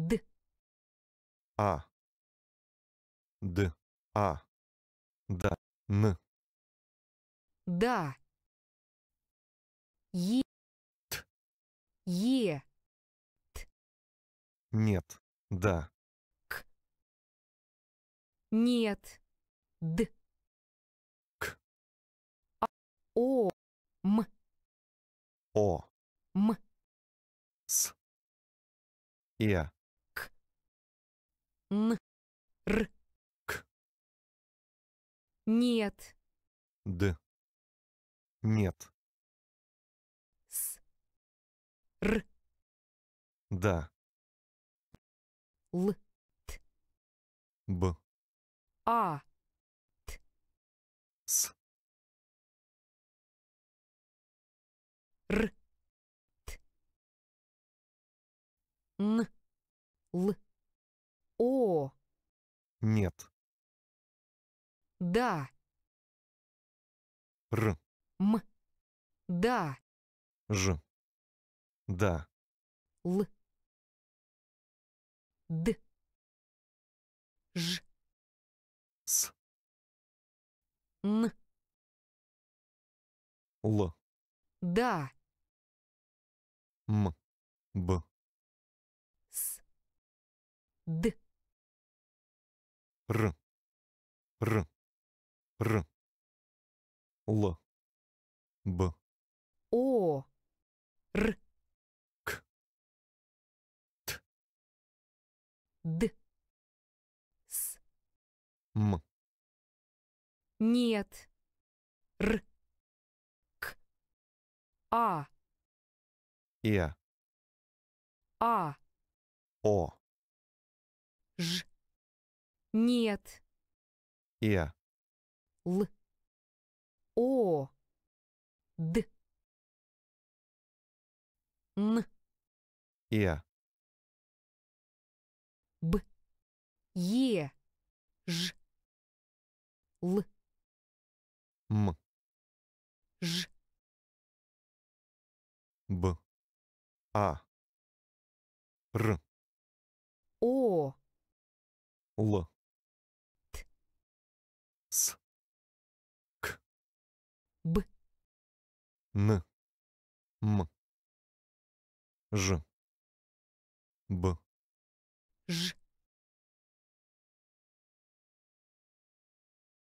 Д. А. Д. А. Да. Н. Да. Е. Т. Е. Т. Нет. Да. К. Нет. Д. К. А. О. М. О. М. С. Я. Н. Р. К. Нет. Д. Нет. С. Р. Да. Л. Т. Б. А. Т. С. Р. Т. Н. Л. О. Нет. Да. Р. М. Да. Ж. Да. Л. Д. Ж. С. Н. Л. Да. М. Б. С. Д. Р. Р. Р. Л. Б. О. Р. К. Т. Д. С. М. Нет. Р. К. А. Я. А. О. Ж. Нет. Э. Л. О. Д. Н. Э. Б. Е. Ж. Л. М. Ж. Б. А. Р. О. Л. Ц. К. Б. Н. М. Ж. Б. Ж.